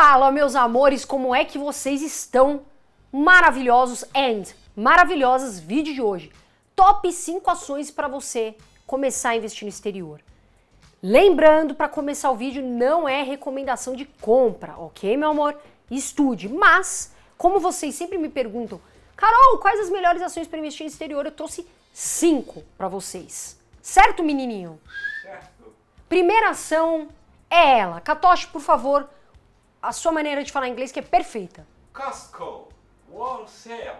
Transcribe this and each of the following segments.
Fala, meus amores, como é que vocês estão? Maravilhosos and maravilhosas vídeo de hoje. Top 5 ações para você começar a investir no exterior. Lembrando, para começar o vídeo, não é recomendação de compra, ok, meu amor? Estude. Mas, como vocês sempre me perguntam, Carol, quais as melhores ações para investir no exterior? Eu trouxe 5 para vocês. Certo, menininho? Certo. Primeira ação é ela. Katoshi, por favor, a sua maneira de falar inglês que é perfeita. Costco, wholesale.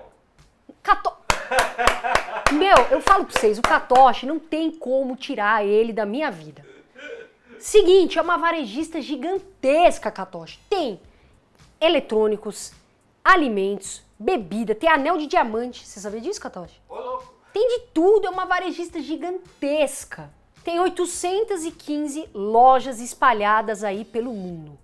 Cato... Meu, eu falo pra vocês, o Katoshi não tem como tirar ele da minha vida. Seguinte, é uma varejista gigantesca, Katoshi. Tem eletrônicos, alimentos, bebida, tem anel de diamante. Você sabia disso, Katoshi? Tem de tudo, é uma varejista gigantesca. Tem 815 lojas espalhadas aí pelo mundo.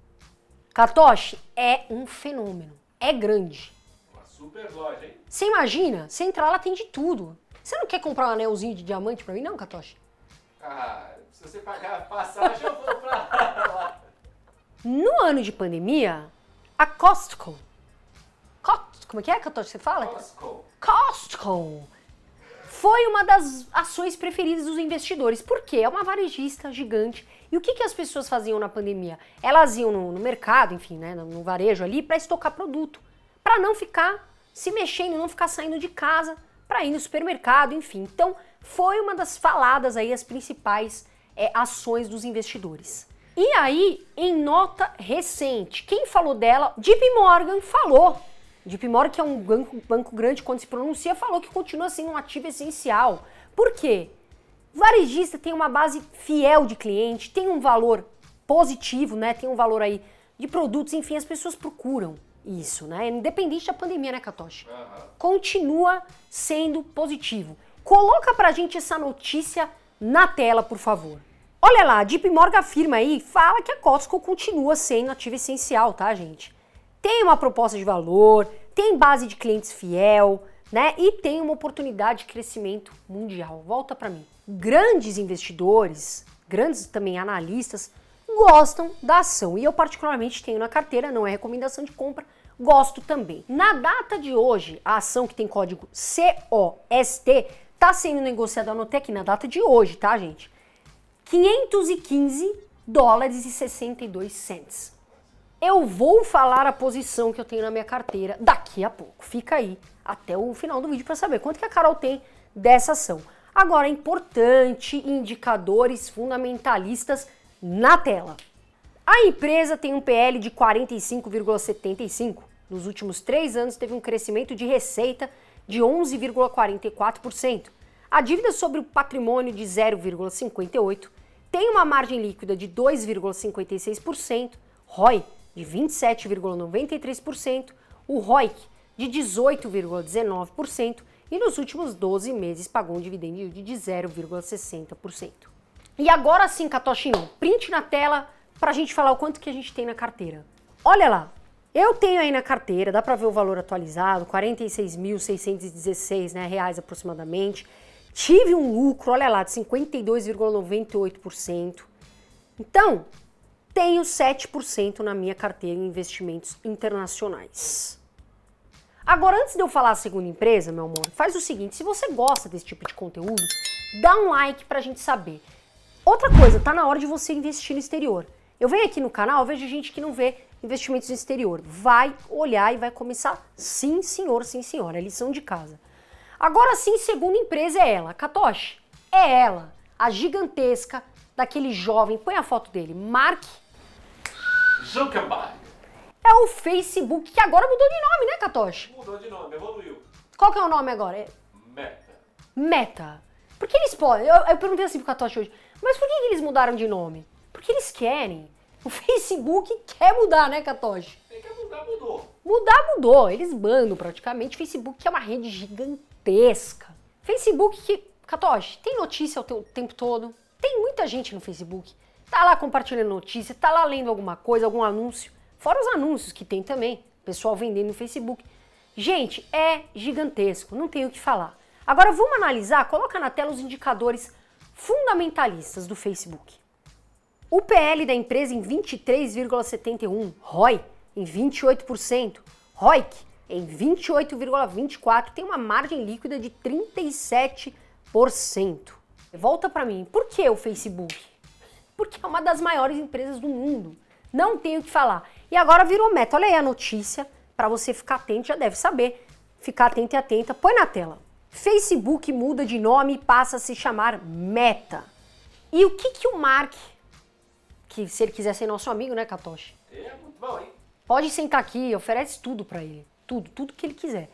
Katoshi é um fenômeno. É grande. Uma super loja, hein? Você imagina? Você entrar lá tem de tudo. Você não quer comprar um anelzinho de diamante pra mim, não, Katoshi? Ah, se você pagar a passagem, eu vou pra lá. No ano de pandemia, a Costco. Costco como é que é, Katoshi? Você fala? Costco. Costco foi uma das ações preferidas dos investidores, porque é uma varejista gigante. E o que, que as pessoas faziam na pandemia? Elas iam no, no mercado, enfim, né, no varejo ali, para estocar produto, para não ficar se mexendo, não ficar saindo de casa, para ir no supermercado, enfim. Então, foi uma das faladas aí, as principais é, ações dos investidores. E aí, em nota recente, quem falou dela? JP Morgan falou Deep Morgan, que é um banco, banco grande, quando se pronuncia, falou que continua sendo um ativo essencial. Por quê? Varejista tem uma base fiel de cliente, tem um valor positivo, né? Tem um valor aí de produtos, enfim, as pessoas procuram isso, né? Independente da pandemia, né, Katoshi? Uhum. Continua sendo positivo. Coloca pra gente essa notícia na tela, por favor. Olha lá, a Morgan afirma aí, fala que a Costco continua sendo ativo essencial, tá, gente? tem uma proposta de valor, tem base de clientes fiel, né? E tem uma oportunidade de crescimento mundial. Volta para mim. Grandes investidores, grandes também analistas gostam da ação e eu particularmente tenho na carteira, não é recomendação de compra, gosto também. Na data de hoje, a ação que tem código COST está sendo negociada no Tec na data de hoje, tá, gente? 515 dólares e 62 cents. Eu vou falar a posição que eu tenho na minha carteira daqui a pouco. Fica aí até o final do vídeo para saber quanto que a Carol tem dessa ação. Agora importante indicadores fundamentalistas na tela. A empresa tem um PL de 45,75. Nos últimos três anos teve um crescimento de receita de 11,44%. A dívida sobre o patrimônio de 0,58%. Tem uma margem líquida de 2,56%. ROI de 27,93%, o ROIC de 18,19% e nos últimos 12 meses pagou um dividendo de 0,60%. E agora sim, Catochinho, print na tela para a gente falar o quanto que a gente tem na carteira. Olha lá, eu tenho aí na carteira, dá para ver o valor atualizado, 46.616 né, reais aproximadamente. Tive um lucro, olha lá, de 52,98%. Então, tenho 7% na minha carteira em investimentos internacionais. Agora, antes de eu falar a segunda empresa, meu amor, faz o seguinte: se você gosta desse tipo de conteúdo, dá um like pra gente saber. Outra coisa, tá na hora de você investir no exterior. Eu venho aqui no canal, vejo gente que não vê investimentos no exterior. Vai olhar e vai começar, sim, senhor, sim, senhora, é lição de casa. Agora sim, segunda empresa é ela. Katoshi, é ela, a gigantesca daquele jovem, põe a foto dele, Mark Zuckerberg. É o Facebook que agora mudou de nome, né, Katoshi? Mudou de nome, evoluiu. Qual que é o nome agora? Meta. Meta. Por que eles podem? Eu, eu perguntei assim pro Katoshi hoje, mas por que, eles mudaram de nome? Porque eles querem. O Facebook quer mudar, né, Katoshi? Tem quer mudar, mudou. Mudar, mudou. Eles mandam praticamente. O Facebook que é uma rede gigantesca. Facebook que. Katoshi, tem notícia o tempo todo. Tem muita gente no Facebook tá lá compartilhando notícia, tá lá lendo alguma coisa, algum anúncio. Fora os anúncios que tem também, pessoal vendendo no Facebook. Gente, é gigantesco, não tenho o que falar. Agora vamos analisar, coloca na tela os indicadores fundamentalistas do Facebook. O PL da empresa em 23,71, ROI em 28%, ROIC em 28,24, tem uma margem líquida de 37%. Volta para mim, por que o Facebook? porque é uma das maiores empresas do mundo. Não tenho o que falar. E agora virou meta. Olha aí a notícia, para você ficar atento, já deve saber. Ficar atento e atenta. Põe na tela. Facebook muda de nome e passa a se chamar Meta. E o que, que o Mark, que se ele quiser ser nosso amigo, né, Katoshi? É muito bom, hein? Pode sentar aqui, oferece tudo para ele. Tudo, tudo que ele quiser.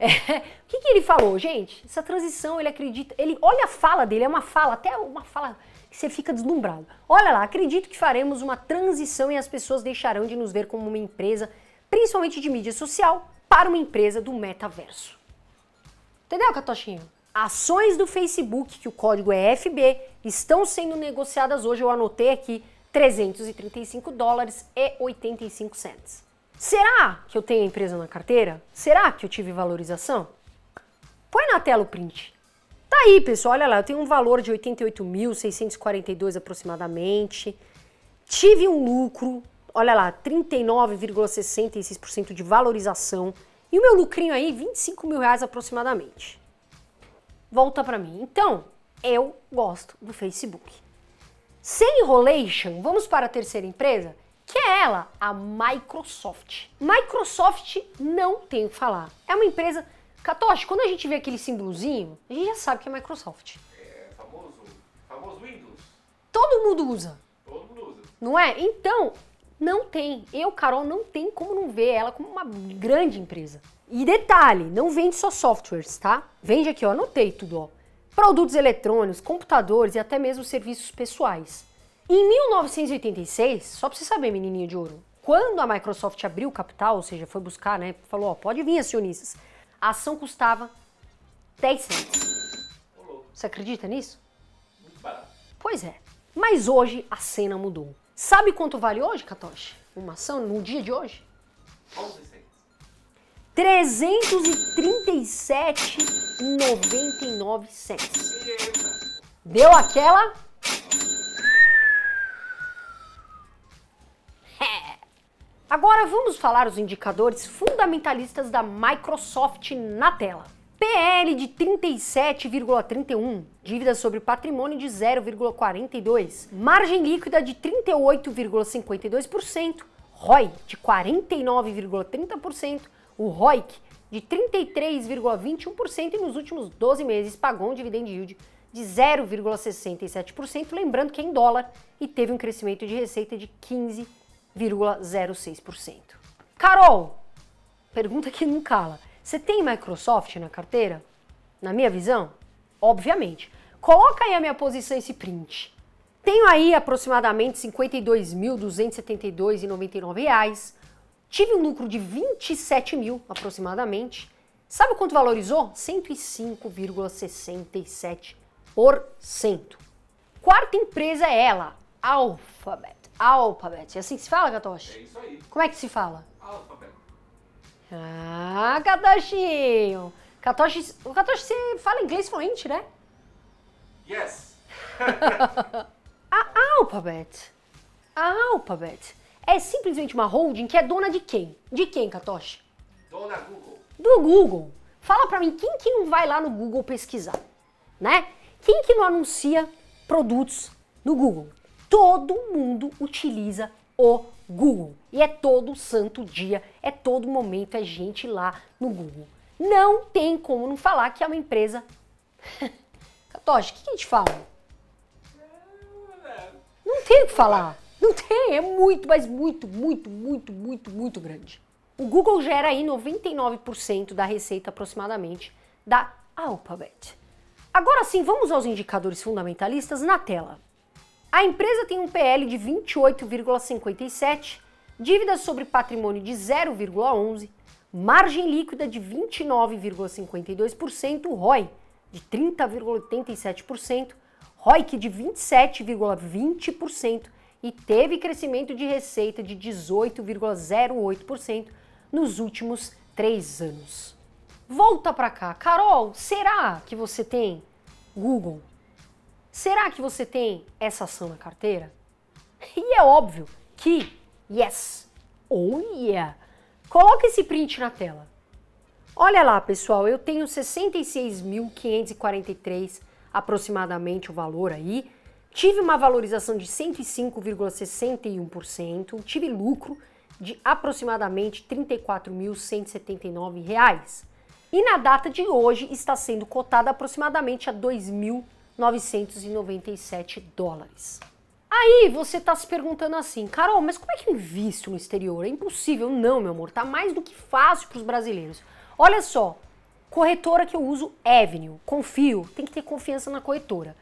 É, o que, que ele falou, gente? Essa transição, ele acredita, ele olha a fala dele, é uma fala, até uma fala que você fica deslumbrado. Olha lá, acredito que faremos uma transição e as pessoas deixarão de nos ver como uma empresa, principalmente de mídia social, para uma empresa do metaverso. Entendeu, Catochinho? Ações do Facebook, que o código é FB, estão sendo negociadas hoje, eu anotei aqui, 335 dólares e 85 cents. Será que eu tenho a empresa na carteira? Será que eu tive valorização? Põe na tela o print. Tá aí, pessoal, olha lá, eu tenho um valor de 88.642 aproximadamente. Tive um lucro, olha lá, 39,66% de valorização. E o meu lucrinho aí, 25 mil reais aproximadamente. Volta para mim. Então, eu gosto do Facebook. Sem enrolation, vamos para a terceira empresa, que é ela, a Microsoft. Microsoft não tem o que falar. É uma empresa Katoshi, quando a gente vê aquele símbolozinho, a gente já sabe que é Microsoft. É, famoso, famoso Windows. Todo mundo usa. Todo mundo usa. Não é? Então, não tem. Eu, Carol, não tem como não ver ela como uma grande empresa. E detalhe, não vende só softwares, tá? Vende aqui, ó, anotei tudo, ó. Produtos eletrônicos, computadores e até mesmo serviços pessoais. Em 1986, só pra você saber, menininha de ouro, quando a Microsoft abriu o capital, ou seja, foi buscar, né, falou, ó, pode vir acionistas a ação custava 10 centos. Você acredita nisso? Muito barato. Pois é. Mas hoje a cena mudou. Sabe quanto vale hoje, Katoshi? Uma ação no dia de hoje? 11 centos. 337,99 centos. Deu aquela Agora vamos falar os indicadores fundamentalistas da Microsoft na tela. PL de 37,31, dívida sobre patrimônio de 0,42, margem líquida de 38,52%, ROI de 49,30%, o ROIC de 33,21% e nos últimos 12 meses pagou um dividend yield de 0,67%, lembrando que é em dólar e teve um crescimento de receita de 15%. 0,06%. Carol, pergunta que não cala. Você tem Microsoft na carteira? Na minha visão, obviamente. Coloca aí a minha posição esse print. Tenho aí aproximadamente R$ 52.272,99. Tive um lucro de 27 mil aproximadamente. Sabe quanto valorizou? 105,67%. Quarta empresa é ela, Alphabet. Alphabet. É assim que se fala, Katoshi? É isso aí. Como é que se fala? Alphabet. Ah, Katoshinho. Katoshi, o Katoshi você fala inglês fluente, né? Yes. a Alphabet. A Alphabet é simplesmente uma holding que é dona de quem? De quem, Katoshi? Dona Google. Do Google. Fala pra mim, quem que não vai lá no Google pesquisar? Né? Quem que não anuncia produtos no Google? Todo mundo utiliza o Google. E é todo santo dia, é todo momento, é gente lá no Google. Não tem como não falar que é uma empresa. Catoche, o que, que a gente fala? Não tem o que falar. Não tem, é muito, mas muito, muito, muito, muito, muito grande. O Google gera aí 99% da receita aproximadamente da Alphabet. Agora sim, vamos aos indicadores fundamentalistas na tela. A empresa tem um PL de 28,57, dívida sobre patrimônio de 0,11, margem líquida de 29,52%, ROI de 30,87%, ROIC de 27,20% e teve crescimento de receita de 18,08% nos últimos três anos. Volta para cá, Carol. Será que você tem Google Será que você tem essa ação na carteira? E é óbvio que yes ou oh yeah. Coloca esse print na tela. Olha lá, pessoal, eu tenho 66.543 aproximadamente o valor aí. Tive uma valorização de 105,61%, tive lucro de aproximadamente R$ 34.179. E na data de hoje está sendo cotada aproximadamente a R$ 2.000. 997 dólares. Aí você está se perguntando assim, Carol, mas como é que eu invisto no exterior? É impossível, não, meu amor, tá mais do que fácil para os brasileiros. Olha só, corretora que eu uso, Avenue, confio, tem que ter confiança na corretora.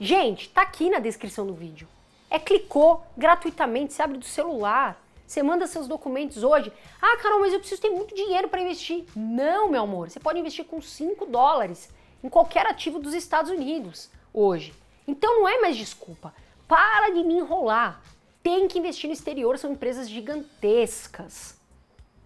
Gente, tá aqui na descrição do vídeo. É clicou gratuitamente, se abre do celular, você manda seus documentos hoje. Ah, Carol, mas eu preciso ter muito dinheiro para investir. Não, meu amor, você pode investir com 5 dólares em qualquer ativo dos Estados Unidos hoje. Então não é mais desculpa. Para de me enrolar. Tem que investir no exterior, são empresas gigantescas.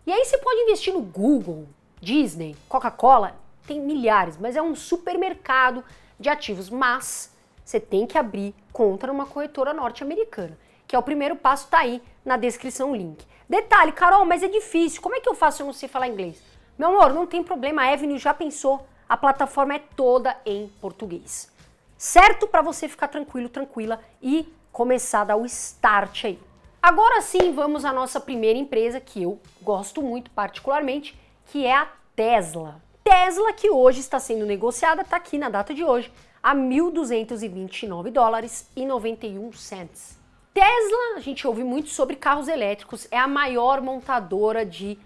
E aí você pode investir no Google, Disney, Coca-Cola, tem milhares, mas é um supermercado de ativos. Mas você tem que abrir contra numa corretora norte-americana, que é o primeiro passo, tá aí na descrição o link. Detalhe, Carol, mas é difícil, como é que eu faço se eu não sei falar inglês? Meu amor, não tem problema, a Avenue já pensou a plataforma é toda em português. Certo? Para você ficar tranquilo, tranquila e começar a dar o start aí. Agora sim, vamos à nossa primeira empresa que eu gosto muito particularmente, que é a Tesla. Tesla que hoje está sendo negociada, está aqui na data de hoje, a 1.229 dólares e 91 cents. Tesla, a gente ouve muito sobre carros elétricos, é a maior montadora de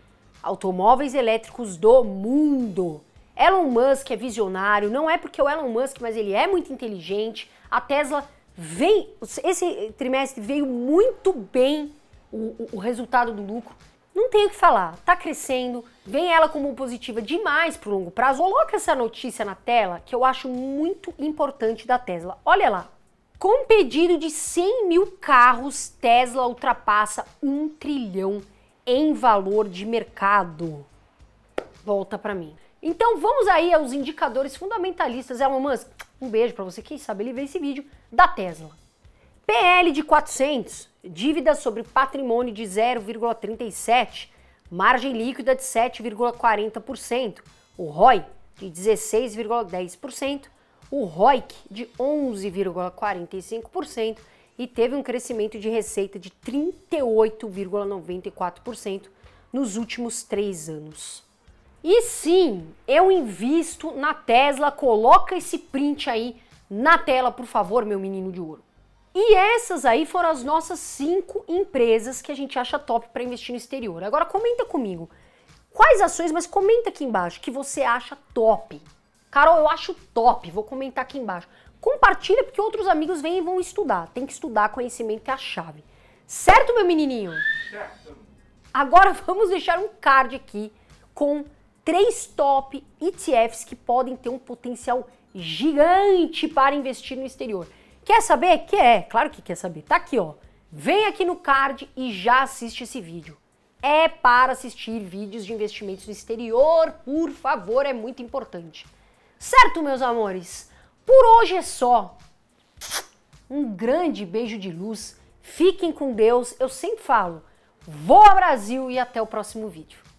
automóveis elétricos do mundo. Elon Musk é visionário, não é porque o Elon Musk, mas ele é muito inteligente. A Tesla vem, esse trimestre veio muito bem o, o, o resultado do lucro. Não tenho o que falar, tá crescendo, vem ela como positiva demais pro longo prazo. Coloca essa notícia na tela que eu acho muito importante da Tesla. Olha lá, com pedido de 100 mil carros, Tesla ultrapassa um trilhão em valor de mercado. Volta para mim. Então vamos aí aos indicadores fundamentalistas. Elon Musk, um beijo para você, quem sabe ele vê esse vídeo, da Tesla. PL de 400, dívida sobre patrimônio de 0,37, margem líquida de 7,40%, o ROI de 16,10%, o ROIC de 11,45% e teve um crescimento de receita de 38,94% nos últimos três anos. E sim, eu invisto na Tesla. Coloca esse print aí na tela, por favor, meu menino de ouro. E essas aí foram as nossas cinco empresas que a gente acha top para investir no exterior. Agora comenta comigo. Quais ações, mas comenta aqui embaixo que você acha top. Carol, eu acho top, vou comentar aqui embaixo. Compartilha porque outros amigos vêm e vão estudar. Tem que estudar, conhecimento é a chave. Certo, meu menininho? Certo. Agora vamos deixar um card aqui com três top ETFs que podem ter um potencial gigante para investir no exterior. Quer saber? Quer, claro que quer saber. Tá aqui, ó. Vem aqui no card e já assiste esse vídeo. É para assistir vídeos de investimentos no exterior, por favor, é muito importante. Certo, meus amores? Por hoje é só. Um grande beijo de luz. Fiquem com Deus. Eu sempre falo, Vou ao Brasil e até o próximo vídeo.